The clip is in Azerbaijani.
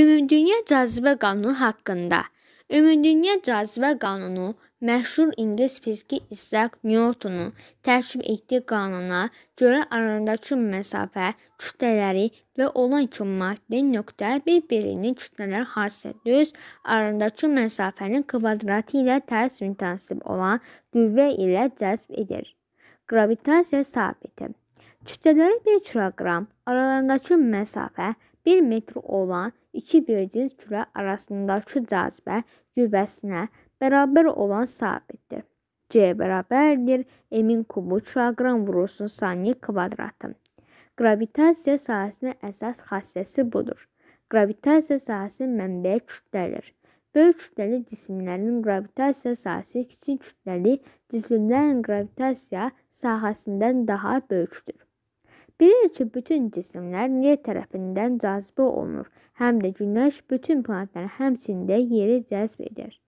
Ümumdünya cazibə qanunu haqqında. Ümumdünya cazibə qanunu məşhur ingilis fiziki İsaq Newtonun tərtib etdiyi qanuna görə aralarındakı məsafə, kütlələri və olan iki maddi nöqtə bir-birinin kütlələri hasilə düz aralarındakı məsafənin kvadratı ilə tərs mütənsib olan qüvvə ilə cəzb edir. Qravitasiya sabiti. Kütlələri 1 kiloqram, aralarındakı məsafə 1 metr olan iki verdiz kürə arasındakı cazibə qüvvəsinə bərabər olan sabitdir. C bərabərdir m-in kubu kiloqram vurulsun saniyə kvadratı. Qravitasiya sahəsinin əsas xassəsi budur. Qravitasiya sahəsi mənbəyə kütlədir. Böyük kütləli cisimlərin qravitasiya sahəsi kiçik kütləli cisimlərin qravitasiya sahəsindən daha böyükdür. Bilir ki, bütün cisimlər yer tərəfindən cazibə olunur, həm də günəş bütün planetləri həmçində yeri cəzb edir.